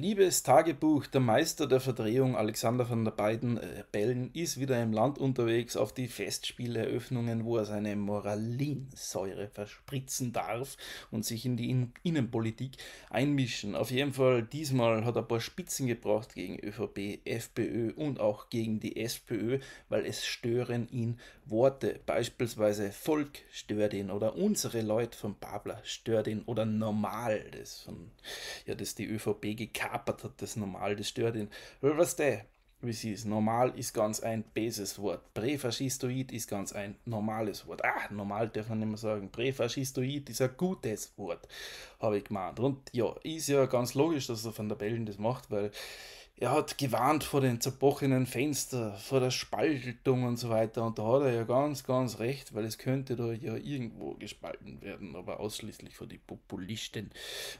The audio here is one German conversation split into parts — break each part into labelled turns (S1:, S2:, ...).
S1: Liebes Tagebuch, der Meister der Verdrehung Alexander von der Beiden Rebellen äh, ist wieder im Land unterwegs auf die Festspieleröffnungen, wo er seine Moralinsäure verspritzen darf und sich in die Innenpolitik einmischen. Auf jeden Fall, diesmal hat er ein paar Spitzen gebraucht gegen ÖVP, FPÖ und auch gegen die SPÖ, weil es stören ihn Worte. Beispielsweise Volk stört ihn oder unsere Leute von Babler stört ihn oder normal, das, von, ja, das die ÖVP gekauft kapert hat das normal, das stört ihn. Weil was der, wie sie ist, normal ist ganz ein böses Wort. Präfaschistoid ist ganz ein normales Wort. Ah, normal darf man nicht mehr sagen. Präfaschistoid ist ein gutes Wort, habe ich gemeint. Und ja, ist ja ganz logisch, dass er von der Bellen das macht, weil er hat gewarnt vor den zerbrochenen Fenstern, vor der Spaltung und so weiter. Und da hat er ja ganz, ganz recht, weil es könnte da ja irgendwo gespalten werden, aber ausschließlich von den Populisten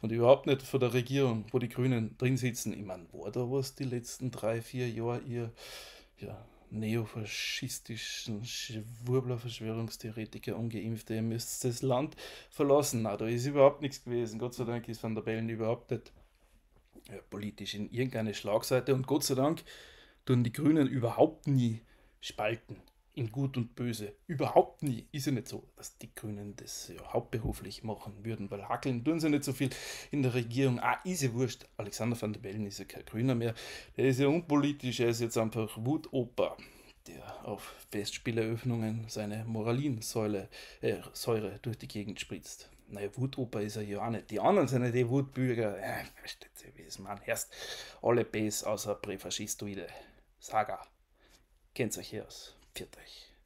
S1: und überhaupt nicht von der Regierung, wo die Grünen drin sitzen. Ich meine, war da was die letzten drei, vier Jahre ihr ja, neofaschistischen Schwurbler-Verschwörungstheoretiker, Ungeimpfte, ihr müsst das Land verlassen. Na, da ist überhaupt nichts gewesen. Gott sei Dank ist Van der Bellen überhaupt nicht politisch in irgendeine Schlagseite. Und Gott sei Dank tun die Grünen überhaupt nie spalten in Gut und Böse. Überhaupt nie. Ist ja nicht so, dass die Grünen das ja, hauptberuflich machen würden, weil hackeln tun sie nicht so viel in der Regierung. Ah, ist ja wurscht. Alexander van der Bellen ist ja kein Grüner mehr. Der ist ja unpolitisch. Er ist jetzt einfach Wutoper, der auf Festspieleröffnungen seine Moralinsäure äh, Säure durch die Gegend spritzt naja, Wutoper ist er ja auch nicht. Die anderen sind ja die Wutbürger. Äh, versteht ihr, wie es man Erst Alle Bs außer Präfaschistoide. Saga. Kennt euch hier aus. Viert euch.